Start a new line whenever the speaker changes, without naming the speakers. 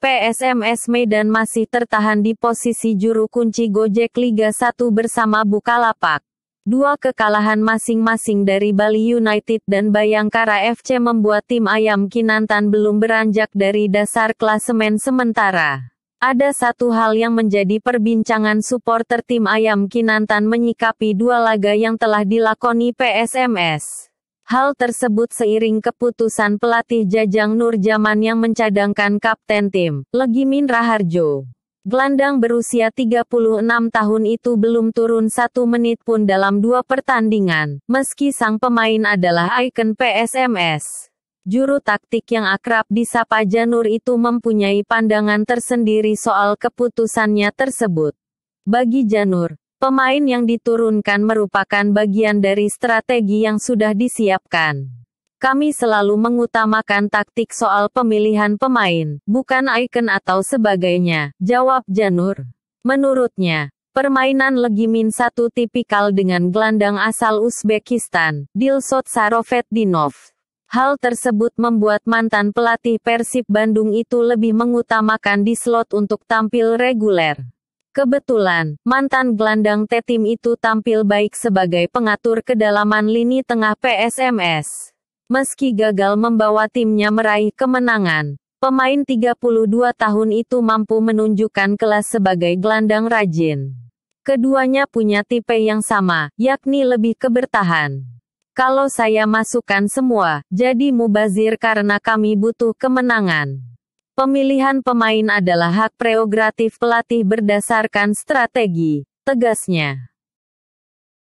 PSMS Medan masih tertahan di posisi juru kunci Gojek Liga 1 bersama Bukalapak. Dua kekalahan masing-masing dari Bali United dan Bayangkara FC membuat tim Ayam Kinantan belum beranjak dari dasar klasemen sementara. Ada satu hal yang menjadi perbincangan supporter tim Ayam Kinantan menyikapi dua laga yang telah dilakoni PSMS. Hal tersebut seiring keputusan pelatih Jajang Nurjaman yang mencadangkan kapten tim, Legimin Raharjo. Gelandang berusia 36 tahun itu belum turun satu menit pun dalam dua pertandingan, meski sang pemain adalah ikon PSMS. Juru taktik yang akrab disapa Janur itu mempunyai pandangan tersendiri soal keputusannya tersebut. Bagi Janur, Pemain yang diturunkan merupakan bagian dari strategi yang sudah disiapkan. Kami selalu mengutamakan taktik soal pemilihan pemain, bukan ikon atau sebagainya, jawab Janur. Menurutnya, permainan Legimin satu tipikal dengan gelandang asal Uzbekistan, Dilsot Sarovetdinov. Hal tersebut membuat mantan pelatih Persib Bandung itu lebih mengutamakan di slot untuk tampil reguler. Kebetulan, mantan gelandang T-Tim itu tampil baik sebagai pengatur kedalaman lini tengah PSMS. Meski gagal membawa timnya meraih kemenangan, pemain 32 tahun itu mampu menunjukkan kelas sebagai gelandang rajin. Keduanya punya tipe yang sama, yakni lebih kebertahan. Kalau saya masukkan semua, jadi mubazir karena kami butuh kemenangan. Pemilihan pemain adalah hak prerogatif pelatih berdasarkan strategi, tegasnya.